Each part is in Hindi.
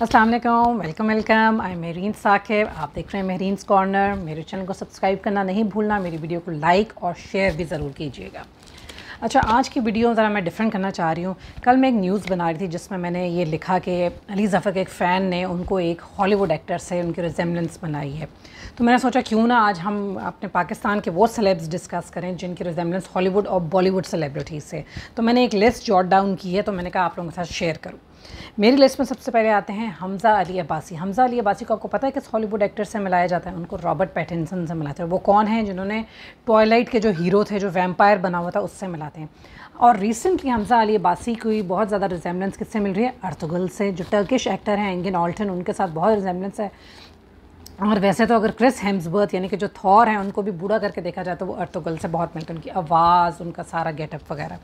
Aslam welcome welcome I Mahreen Saqib आप देख रहे हैं महरीन कॉर्नर मेरे चैनल को सब्सक्राइब करना नहीं भूलना मेरी वीडियो को लाइक और शेयर भी ज़रूर कीजिएगा अच्छा आज की वीडियो ज़रा मैं डिफरेंट करना चाह रही हूँ कल मैं एक न्यूज़ बना रही थी जिसमें मैंने ये लिखा कि अली ज़फ़र के एक फ़ैन ने उनको एक हॉलीवुड एक्टर से उनकी रिजेम्बलेंस बनाई है तो मैंने सोचा क्यों ना आज हम अपने पाकिस्तान के वो सेलेब्स डिस्कस करें जिनकी रिजेम्बलेंस हॉलीवुड और बॉलीवुड सेलेब्रिटीज़ से तो मैंने एक लिस्ट जॉट डाउन की है तो मैंने कहा आप लोगों के साथ शेयर करूँ मेरी लिस्ट में सबसे पहले आते हैं हमज़ा अली अब्बासी हमज़ा अली अब्बासी को आपको पता है किस हॉलीवुड एक्टर से मिलाया जाता है उनको रॉबर्ट पैटिनसन से मिलाते हैं वो कौन है जिन्होंने टॉयलाइट के जो हीरो थे जो वैम्पायर बना हुआ था उससे मिलाते हैं और रिसेंटली हमज़ा अली अब्बासी की बहुत ज़्यादा रिजेम्बलेंस किससे मिल रही है अर्तुगल से जो टर्किश एक्टर हैं एंगिन ऑल्टन उनके साथ बहुत रिजेम्बलेंस है और वैसे तो अगर क्रिस हेम्सबर्थ यानी कि जो थॉर हैं उनको भी बूढ़ा करके देखा जाए तो वो अर्थोगल से बहुत मिलते हैं उनकी आवाज़ उनका सारा गेटअप वगैरह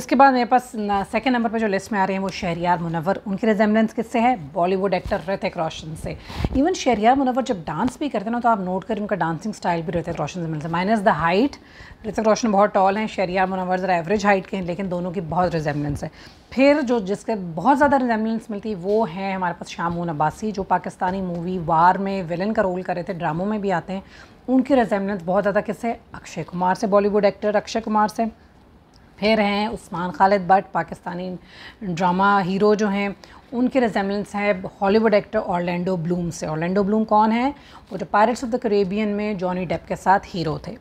इसके बाद मेरे पास सेकंड नंबर पर जो लिस्ट में आ रहे हैं वो शहरियार मुनवर उनकी रिजेम्बलेंस किससे है बॉलीवुड एक्टर ऋतिक रोशन से इवन शहरियार मुनवर जब डांस भी करते हैं ना तो आप नोट करें उनका डांसिंग स्टाइल भी रितिक रोशन से मिलता है minus the height Hrithik Roshan बहुत टॉल हैं शहरियार मुनवर ज़रा एवरेज हाइट के हैं लेकिन दोनों की बहुत रिजेम्बलेंस है फिर जो जिसके बहुत ज़्यादा रिजेम्बलेंस मिलती है वो है हमारे पास शामून अब्बासी जो पाकिस्तानी मूवी वार में विलन विलन का रोल करे थे ड्रामों में भी आते हैं उनकी रेजेमलेंस बहुत ज़्यादा किससे अक्षय कुमार से बॉलीवुड एक्टर अक्षय कुमार से फिर हैं उस्मान खालिद भट पाकिस्तानी ड्रामा हीरो जो हैं उनकी रेजेमेंस है हॉलीवुड एक्टर ऑर्लैंडो ब्लूम से ऑर्लैंडो ब्लूम कौन है वो जो पायरेट्स ऑफ द करेबियन में जॉनी डेप के साथ हीरो थे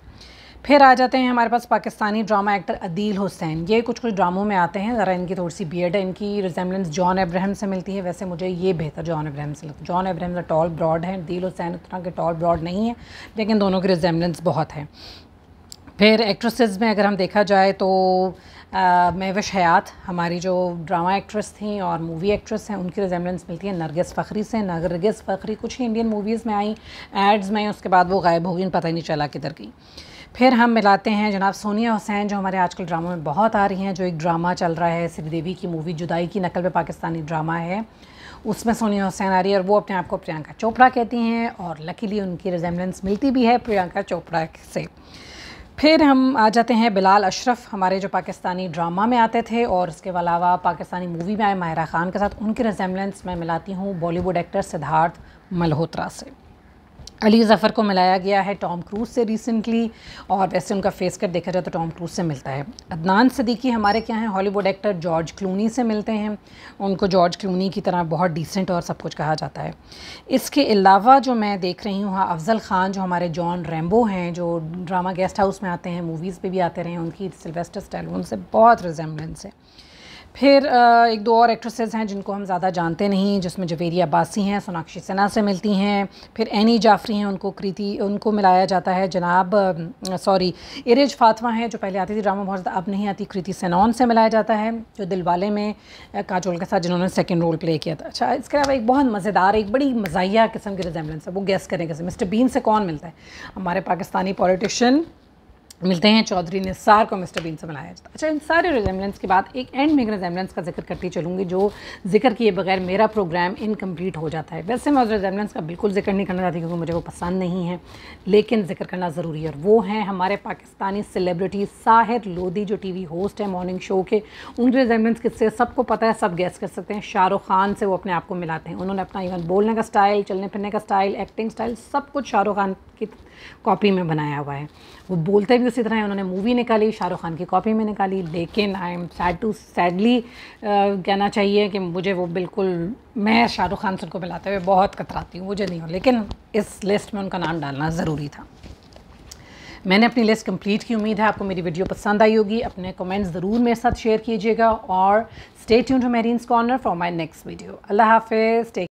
फिर आ जाते हैं हमारे पास पाकिस्तानी ड्रामा एक्टर अदील हुसैन ये कुछ कुछ ड्रामों में आते हैं ज़रा इनकी थोड़ी सी बियड है इनकी रिजेम्बलेंस जॉन एब्राहम से मिलती है वैसे मुझे ये बेहतर जॉन एब्राहम से लगता है जॉन एब्राहम टॉल ब्रॉड है अदील हुसैन उतना के टॉल ब्रॉड नहीं है लेकिन दोनों की रिजेम्बलेंस बहुत है फिर एक्ट्रेसेस में अगर हम देखा जाए तो महवश हयात हमारी जो ड्रामा एक्ट्रेस थी और मूवी एक्ट्रेस हैं उनकी रिजेम्बलेंस मिलती है नरगिस फ़खरी से नरगिस फ़खरी कुछ ही इंडियन मूवीज़ में आई एड्स में उसके बाद वो गायब हो गई पता ही नहीं चला किधर गई फिर हम मिलाते हैं जनाब सोनिया हुसैन जो हमारे आजकल ड्रामों में बहुत आ रही हैं जो एक ड्रामा चल रहा है श्रीदेवी की मूवी जुदाई की नकल पे पाकिस्तानी ड्रामा है उसमें सोनिया हुसैन आ रही है और वो अपने आप को प्रियंका चोपड़ा कहती हैं और लकीली उनकी रिजेम्बलेंस मिलती भी है प्रियंका चोपड़ा से फिर हम आ जाते हैं बिलाल अशरफ हमारे जो पाकिस्तानी ड्रामा में आते थे और उसके अलावा पाकिस्तानी मूवी में आए माहिरा ख़ान के साथ उनकी रिजेम्बलेंस मैं मिलाती हूँ बॉलीवुड एक्टर सिद्धार्थ मल्होत्रा से अली ज़फ़र को मिलाया गया है टॉम क्रूज से रिसेंटली और वैसे उनका फेस कट देखा जाए तो टॉम क्रूज से मिलता है अदनान सदीकी हमारे क्या हैं हॉलीवुड एक्टर जॉर्ज क्लूनी से मिलते हैं उनको जॉर्ज क्लूनी की तरह बहुत डिसेंट और सब कुछ कहा जाता है इसके अलावा जो मैं देख रही हूँ हाँ अफजल ख़ान जो हमारे जॉन रेम्बो हैं जो ड्रामा गेस्ट हाउस में आते हैं मूवीज़ पर भी आते रहे हैं उनकी सिल्वेस्टर स्टैलोन से बहुत रिजेम्बलेंस है फिर एक दो और एक्ट्रेसेस हैं जिनको हम ज़्यादा जानते नहीं जिसमें जवेरी अब्बासी हैं सोनाक्षी सिन्हा से मिलती हैं फिर एनी जाफरी हैं उनको कृति उनको मिलाया जाता है जनाब सॉरी इरेज फातवा हैं जो पहले आती थी ड्रामा बहुत अब नहीं आती कृति सेनॉन से मिलाया जाता है जो दिलवाले में काजोल के साथ जिन्होंने सेकेंड रोल प्ले किया था अच्छा इसके अलावा एक बहुत मज़ेदार एक बड़ी मजाया किस्म की रिजेम्बलेंस है वो गेस्ट करेंगे मिस्टर बीन से कौन मिलता है हमारे पाकिस्तानी पॉलिटिशियन मिलते हैं चौधरी निसार को मिस्टर बीन से बनाया जाता अच्छा इन सारे रिजेम्बलेंस के बाद एक एंड में एक रिजेम्बलेंस का जिक्र करती चलूँगी जो जिक्र किए बगैर मेरा प्रोग्राम इनकम्प्लीट हो जाता है वैसे मैं उस रिजेम्बलेंस का बिल्कुल जिक्र नहीं करना चाहती क्योंकि मुझे वो पसंद नहीं है लेकिन जिक्र करना ज़रूरी है और वो हैं हमारे पाकिस्तानी सेलिब्रिटी साहिर लोधी जो टी होस्ट है मॉर्निंग शो के उनके रिजेम्बलेंस किससे सबको पता है सब गैस कर सकते हैं शाहरुख खान से वो अपने आप को मिलाते हैं उन्होंने अपना इवन बोलने का स्टाइल चलने फिरने का स्टाइल एक्टिंग स्टाइल सब कुछ शाहरुख खान की कॉपी में बनाया हुआ है वो बोलते भी उसी तरह उन्होंने मूवी निकाली शाहरुख खान की कॉपी में निकाली लेकिन I am sad to sadly कहना चाहिए कि मुझे वो बिल्कुल मैं शाहरुख खान से उनको मिलाते हुए बहुत कतराती हूँ मुझे नहीं हो लेकिन इस लिस्ट में उनका नाम डालना ज़रूरी था मैंने अपनी लिस्ट कंप्लीट की उम्मीद है आपको मेरी वीडियो पसंद आई होगी अपने कमेंट्स ज़रूर मेरे साथ शेयर कीजिएगा और स्टे ट्यून टू इंस corner for my next video अल्लाह हाफिज़ टेक